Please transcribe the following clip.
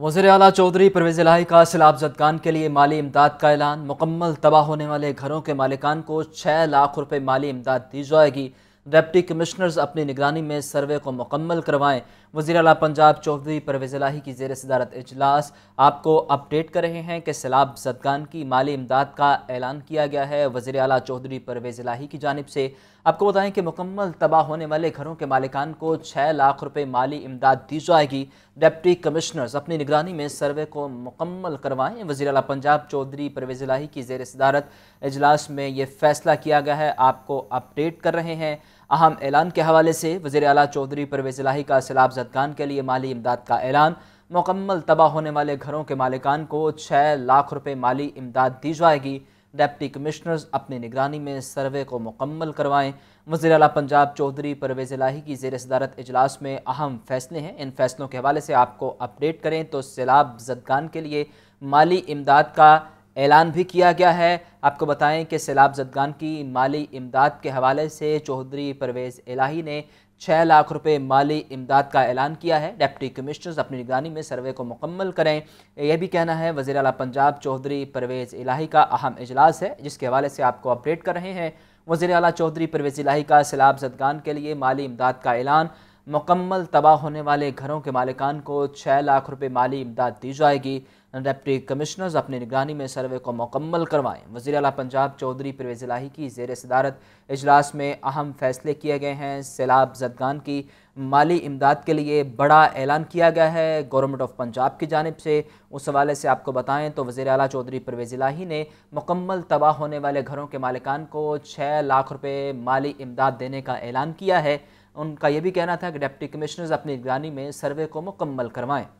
वजीर अला चौधरी परवेज़ लाही का सैलाब जदगान के लिए माली इमदाद का ऐलान मुकम्मल तबाह होने वाले घरों के मालिकान को छः लाख रुपये माली इमदाद दी जाएगी डेप्टी कमिश्नर्स अपनी निगरानी में सर्वे को मुकम्मल करवाएं वजी अला पंजाब चौधरी परवेज़ लाही की जेर सदारत अजलास आपको अपडेट कर रहे हैं कि सैलाब जदगान की माली इमदाद का ऐलान किया गया है वजीर अला चौधरी परवेज़ लाही की जानब से आपको बताएं कि मुकम्मल तबाह होने वाले घरों के मालिकान को छः लाख रुपये माली इमदाद दी जाएगी डिप्टी कमिश्नर्स अपनी निगरानी में सर्वे को मुकम्मल करवाएं वजी अला पंजाब चौधरी परवेज़ लाही की जेर सदारत अजलास में ये फ़ैसला किया गया है आपको अपडेट कर रहे हैं अहम ऐलान के हवाले से वजी अला चौधरी परवेज़ लाही का सैलाब जदगान के लिए माली इमदाद का ऐलान मुकम्मल तबाह होने वाले घरों के मालिकान को छः लाख रुपये माली इमदाद दी जाएगी डेप्टी कमिश्नर्स अपनी निगरानी में सर्वे को मुकम्मल करवाएं वजी अला पंजाब चौधरी परवेज़ लाही की जेर सदारत इजलास में अहम फैसले हैं इन फैसलों के हवाले से आपको अपडेट करें तो सैलाब जदगान के लिए माली इमदाद का ऐलान भी किया गया है आपको बताएं कि सैलाब जदगान की माली इमदाद के हवाले से चौधरी परवेज़ इलाही ने छः लाख रुपए माली इमदाद का ऐलान किया है डिप्टी कमिश्नर्स अपनी निगरानी में सर्वे को मुकम्मल करें यह भी कहना है वजी अला पंजाब चौधरी परवेज़ इलाही का अहम अजलास है जिसके हवाले से आपको अपडेट कर रहे हैं वजी अला चौधरी परवेज़ इलाही का सैलाब जदगान के लिए माली इमदाद का ऐलान मुकम्मल तबाह होने वाले घरों के मालिकान को छः लाख रुपये माली इमदाद दी जाएगी डिप्टी कमिश्नर्स अपनी निगरानी में सर्वे को मुकम्मल करवाएं वजी अला पंजाब चौधरी परवेज लाही की जेर सदारत अजलास में अहम फैसले किए गए हैं सैलाब जदगान की माली इमदाद के लिए बड़ा ऐलान किया गया है गवर्नमेंट ऑफ पंजाब की जानब से उस हवाले से आपको बताएं तो वज़ी अला चौधरी परवेज लाही ने मुकम्मल तबाह होने वाले घरों के मालिकान को छः लाख रुपये माली इमदाद देने का ऐलान किया है उनका यह भी कहना था कि डिप्टी कमिश्नर्स अपनी निगरानी में सर्वे को मुकम्मल करवाएं